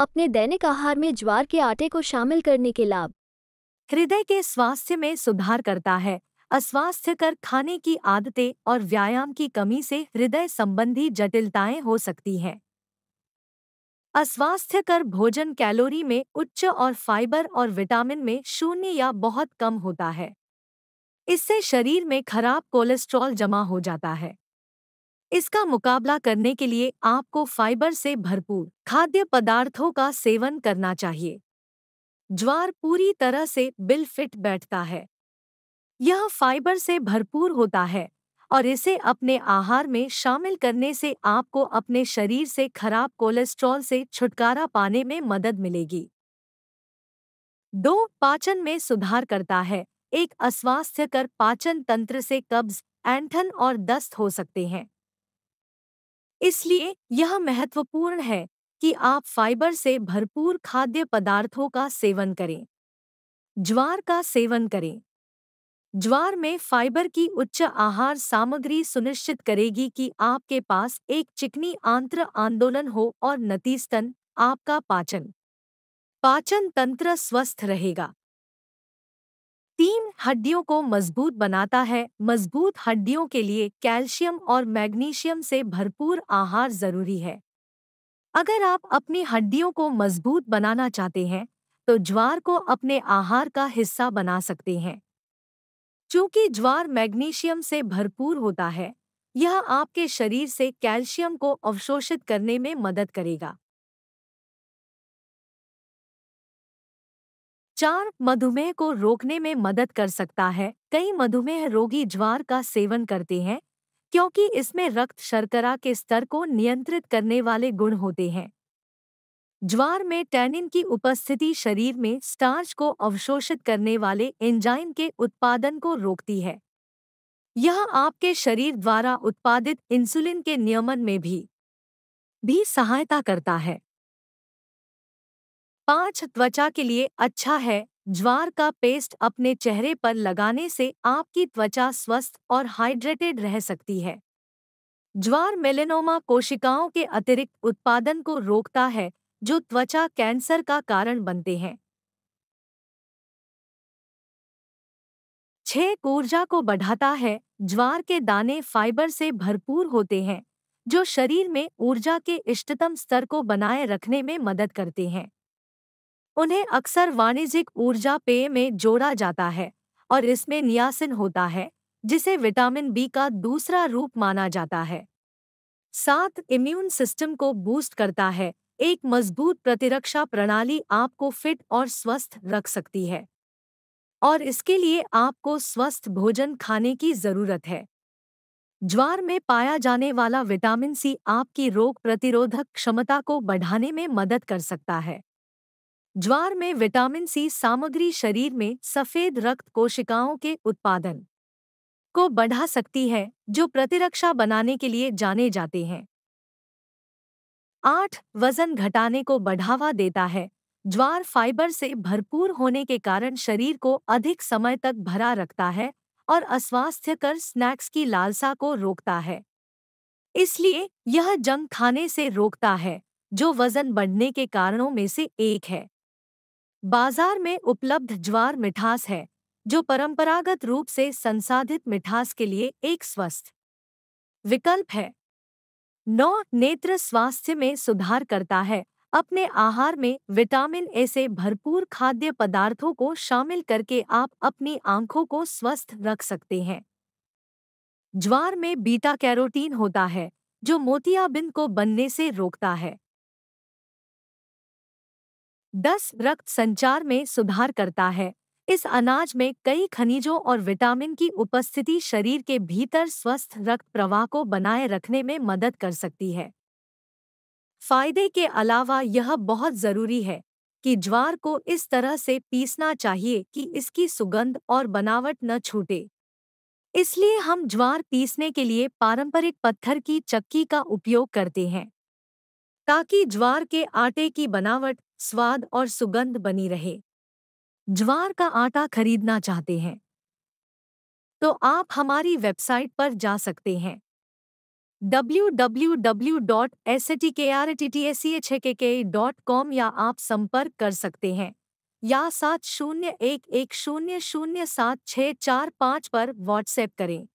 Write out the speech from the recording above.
अपने दैनिक आहार में ज्वार के आटे को शामिल करने के लाभ हृदय के स्वास्थ्य में सुधार करता है अस्वास्थ्य कर खाने की आदतें और व्यायाम की कमी से हृदय संबंधी जटिलताएं हो सकती हैं अस्वास्थ्य कर भोजन कैलोरी में उच्च और फाइबर और विटामिन में शून्य या बहुत कम होता है इससे शरीर में खराब कोलेस्ट्रॉल जमा हो जाता है इसका मुकाबला करने के लिए आपको फाइबर से भरपूर खाद्य पदार्थों का सेवन करना चाहिए ज्वार पूरी तरह से बिल फिट बैठता है यह फाइबर से भरपूर होता है और इसे अपने आहार में शामिल करने से आपको अपने शरीर से खराब कोलेस्ट्रॉल से छुटकारा पाने में मदद मिलेगी दो पाचन में सुधार करता है एक अस्वास्थ्यकर पाचन तंत्र से कब्ज एंठन और दस्त हो सकते हैं इसलिए यह महत्वपूर्ण है कि आप फाइबर से भरपूर खाद्य पदार्थों का सेवन करें ज्वार का सेवन करें ज्वार में फाइबर की उच्च आहार सामग्री सुनिश्चित करेगी कि आपके पास एक चिकनी आंत्र आंदोलन हो और नतीस्तन आपका पाचन पाचन तंत्र स्वस्थ रहेगा तीन हड्डियों को मजबूत बनाता है मजबूत हड्डियों के लिए कैल्शियम और मैग्नीशियम से भरपूर आहार जरूरी है अगर आप अपनी हड्डियों को मजबूत बनाना चाहते हैं तो ज्वार को अपने आहार का हिस्सा बना सकते हैं चूंकि ज्वार मैग्नीशियम से भरपूर होता है यह आपके शरीर से कैल्शियम को अवशोषित करने में मदद करेगा चार मधुमेह को रोकने में मदद कर सकता है कई मधुमेह रोगी ज्वार का सेवन करते हैं क्योंकि इसमें रक्त शर्करा के स्तर को नियंत्रित करने वाले गुण होते हैं ज्वार में टैनिन की उपस्थिति शरीर में स्टार्च को अवशोषित करने वाले एंजाइम के उत्पादन को रोकती है यह आपके शरीर द्वारा उत्पादित इंसुलिन के नियमन में भी भी सहायता करता है पांच त्वचा के लिए अच्छा है ज्वार का पेस्ट अपने चेहरे पर लगाने से आपकी त्वचा स्वस्थ और हाइड्रेटेड रह सकती है ज्वार मेलेनोमा कोशिकाओं के अतिरिक्त उत्पादन को रोकता है जो त्वचा कैंसर का कारण बनते हैं छः ऊर्जा को बढ़ाता है ज्वार के दाने फाइबर से भरपूर होते हैं जो शरीर में ऊर्जा के इष्टतम स्तर को बनाए रखने में मदद करते हैं उन्हें अक्सर वाणिज्यिक ऊर्जा पेय में जोड़ा जाता है और इसमें नियासिन होता है जिसे विटामिन बी का दूसरा रूप माना जाता है साथ इम्यून सिस्टम को बूस्ट करता है एक मजबूत प्रतिरक्षा प्रणाली आपको फिट और स्वस्थ रख सकती है और इसके लिए आपको स्वस्थ भोजन खाने की जरूरत है ज्वार में पाया जाने वाला विटामिन सी आपकी रोग प्रतिरोधक क्षमता को बढ़ाने में मदद कर सकता है ज्वार में विटामिन सी सामग्री शरीर में सफेद रक्त कोशिकाओं के उत्पादन को बढ़ा सकती है जो प्रतिरक्षा बनाने के लिए जाने जाते हैं आठ वजन घटाने को बढ़ावा देता है ज्वार फाइबर से भरपूर होने के कारण शरीर को अधिक समय तक भरा रखता है और अस्वास्थ्यकर स्नैक्स की लालसा को रोकता है इसलिए यह जंग खाने से रोकता है जो वजन बढ़ने के कारणों में से एक है बाजार में उपलब्ध ज्वार मिठास है जो परंपरागत रूप से संसाधित मिठास के लिए एक स्वस्थ विकल्प है नौ नेत्र स्वास्थ्य में सुधार करता है अपने आहार में विटामिन ए से भरपूर खाद्य पदार्थों को शामिल करके आप अपनी आंखों को स्वस्थ रख सकते हैं ज्वार में बीटा कैरोटीन होता है जो मोतियाबिंद को बनने से रोकता है दस रक्त संचार में सुधार करता है इस अनाज में कई खनिजों और विटामिन की उपस्थिति शरीर के भीतर स्वस्थ रक्त प्रवाह को बनाए रखने में मदद कर सकती है फायदे के अलावा यह बहुत जरूरी है कि ज्वार को इस तरह से पीसना चाहिए कि इसकी सुगंध और बनावट न छूटे इसलिए हम ज्वार पीसने के लिए पारंपरिक पत्थर की चक्की का उपयोग करते हैं ताकि ज्वार के आटे की बनावट स्वाद और सुगंध बनी रहे ज्वार का आटा खरीदना चाहते हैं तो आप हमारी वेबसाइट पर जा सकते हैं www.stkrattsckk.com या आप संपर्क कर सकते हैं या सात शून्य एक एक शून्य शून्य सात छः चार पाँच पर व्हाट्सएप करें